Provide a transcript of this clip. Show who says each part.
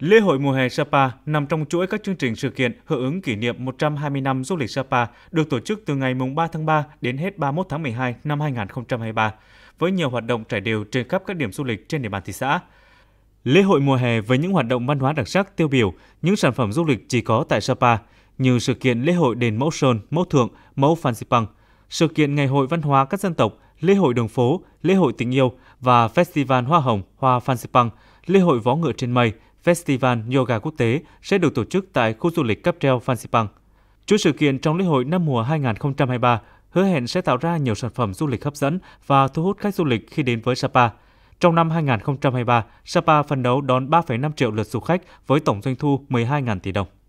Speaker 1: Lễ hội mùa hè Sapa nằm trong chuỗi các chương trình sự kiện hưởng ứng kỷ niệm 120 năm du lịch Sapa được tổ chức từ ngày 3 tháng 3 đến hết 31 tháng 12 năm 2023, với nhiều hoạt động trải đều trên khắp các điểm du lịch trên địa bàn thị xã. Lễ hội mùa hè với những hoạt động văn hóa đặc sắc tiêu biểu, những sản phẩm du lịch chỉ có tại Sapa như sự kiện lễ hội đền Mẫu Sơn, Mẫu Thượng, Mẫu Phan Xipang, sự kiện ngày hội văn hóa các dân tộc, lễ hội đường phố, lễ hội tình yêu và festival hoa hồng, hoa Phan Xipang, lễ hội vó ngựa trên mây, Festival Yoga Quốc tế sẽ được tổ chức tại khu du lịch Cáp treo Phan Xipang. Chuỗi sự kiện trong lễ hội năm mùa 2023 hứa hẹn sẽ tạo ra nhiều sản phẩm du lịch hấp dẫn và thu hút khách du lịch khi đến với Sapa. Trong năm 2023, Sapa phấn đấu đón 3,5 triệu lượt du khách với tổng doanh thu 12.000 tỷ đồng.